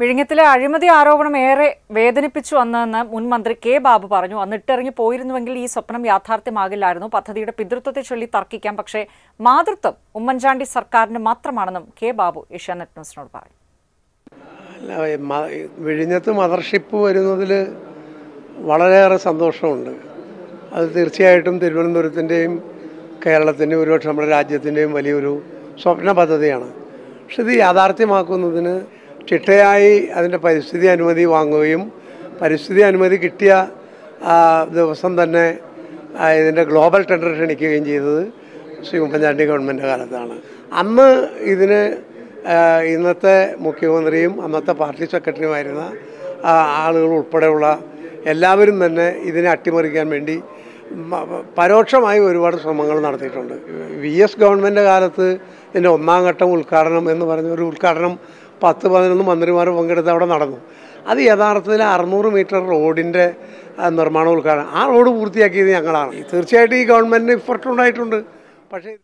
വിഴിഞ്ഞത്തിലെ അഴിമതി ആരോപണം ഏറെ വേദനിപ്പിച്ചു വന്നതെന്ന് മുൻ മന്ത്രി കെ ബാബു പറഞ്ഞു അന്നിട്ടിറങ്ങി പോയിരുന്നുവെങ്കിൽ ഈ സ്വപ്നം യാഥാർത്ഥ്യമാകില്ലായിരുന്നു പദ്ധതിയുടെ പിതൃത്വത്തെ ചൊല്ലി തർക്കിക്കാം പക്ഷേ മാതൃത്വം ഉമ്മൻചാണ്ടി സർക്കാരിന് മാത്രമാണെന്നും കെ ബാബു ഏഷ്യാനെറ്റ് ന്യൂസിനോട് പറഞ്ഞു വിഴിഞ്ഞത്ത് മദർഷിപ്പ് വരുന്നതിൽ വളരെയേറെ സന്തോഷമുണ്ട് അത് തീർച്ചയായിട്ടും തിരുവനന്തപുരത്തിൻ്റെയും കേരളത്തിൻ്റെയും ഒരുപക്ഷെ നമ്മുടെ രാജ്യത്തിൻ്റെയും വലിയൊരു സ്വപ്ന പദ്ധതിയാണ് പക്ഷെ ഇത് യാഥാർത്ഥ്യമാക്കുന്നതിന് ചിട്ടയായി അതിൻ്റെ പരിസ്ഥിതി അനുമതി വാങ്ങുകയും പരിസ്ഥിതി അനുമതി കിട്ടിയ ദിവസം തന്നെ ഇതിൻ്റെ ഗ്ലോബൽ ടെൻഡർ ക്ഷണിക്കുകയും ചെയ്തത് ശ്രീ ഉമ്മൻചാണ്ടി ഗവൺമെൻറ് കാലത്താണ് അന്ന് ഇതിന് ഇന്നത്തെ മുഖ്യമന്ത്രിയും അന്നത്തെ പാർട്ടി സെക്രട്ടറിയുമായിരുന്ന ആളുകൾ ഉൾപ്പെടെയുള്ള എല്ലാവരും തന്നെ ഇതിനെ അട്ടിമറിക്കാൻ വേണ്ടി പരോക്ഷമായി ഒരുപാട് ശ്രമങ്ങൾ നടത്തിയിട്ടുണ്ട് വി എസ് ഗവൺമെൻറ് കാലത്ത് ഇതിൻ്റെ ഒന്നാം ഘട്ടം ഉദ്ഘാടനം എന്ന് പറഞ്ഞ ഒരു ഉദ്ഘാടനം പത്ത് പതിനൊന്ന് മന്ത്രിമാർ പങ്കെടുത്ത് അവിടെ നടന്നു അത് യഥാർത്ഥത്തിൽ അറുന്നൂറ് മീറ്റർ റോഡിൻ്റെ നിർമ്മാണം ഉദ്ഘാടനം ആ റോഡ് പൂർത്തിയാക്കിയത് ഞങ്ങളാണ് തീർച്ചയായിട്ടും ഈ ഗവൺമെൻറ്റിന് ഇഫക്റ്റ് ഉണ്ടായിട്ടുണ്ട് പക്ഷേ